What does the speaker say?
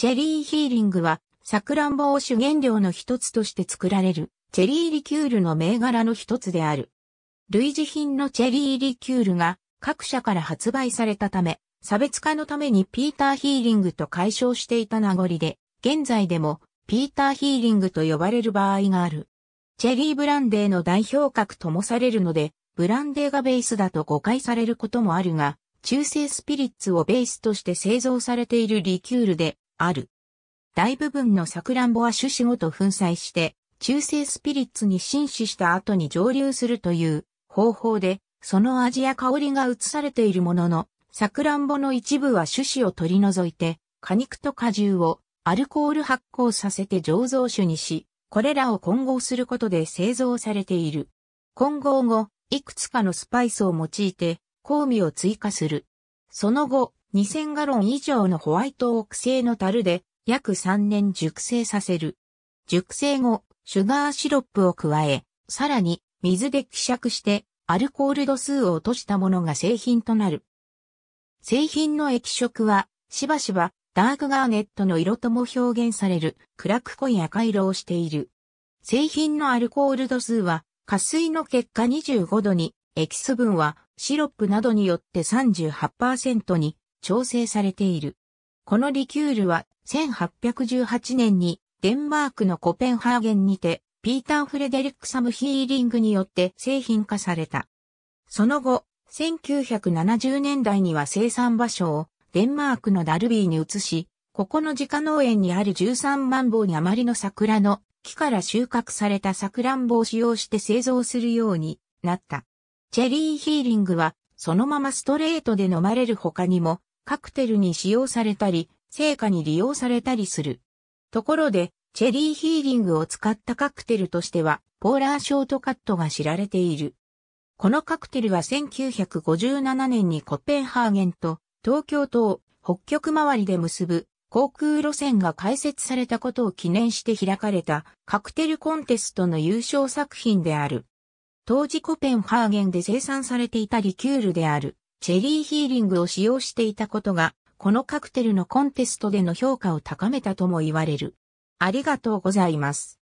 チェリーヒーリングは、サクランボを主原料の一つとして作られる、チェリーリキュールの銘柄の一つである。類似品のチェリーリキュールが各社から発売されたため、差別化のためにピーターヒーリングと解消していた名残で、現在でもピーターヒーリングと呼ばれる場合がある。チェリーブランデーの代表格ともされるので、ブランデーがベースだと誤解されることもあるが、中性スピリッツをベースとして製造されているリキュールで、ある。大部分のサクランボは種子ごと粉砕して、中性スピリッツに浸死した後に蒸留するという方法で、その味や香りが移されているものの、サクランボの一部は種子を取り除いて、果肉と果汁をアルコール発酵させて醸造酒にし、これらを混合することで製造されている。混合後、いくつかのスパイスを用いて、香味を追加する。その後、2000ガロン以上のホワイトオーク製の樽で約3年熟成させる。熟成後、シュガーシロップを加え、さらに水で希釈してアルコール度数を落としたものが製品となる。製品の液色はしばしばダークガーネットの色とも表現される暗く濃い赤色をしている。製品のアルコール度数は、加水の結果25度に、エキス分はシロップなどによって38%に、調整されている。このリキュールは1818年にデンマークのコペンハーゲンにてピーター・フレデリック・サム・ヒーリングによって製品化された。その後、1970年代には生産場所をデンマークのダルビーに移し、ここの自家農園にある13万本余りの桜の木から収穫された桜んぼを使用して製造するようになった。チェリーヒーリングはそのままストレートで飲まれる他にもカクテルに使用されたり、成果に利用されたりする。ところで、チェリーヒーリングを使ったカクテルとしては、ポーラーショートカットが知られている。このカクテルは1957年にコペンハーゲンと東京と北極周りで結ぶ航空路線が開設されたことを記念して開かれたカクテルコンテストの優勝作品である。当時コペンハーゲンで生産されていたリキュールであるチェリーヒーリングを使用していたことが、このカクテルのコンテストでの評価を高めたとも言われる。ありがとうございます。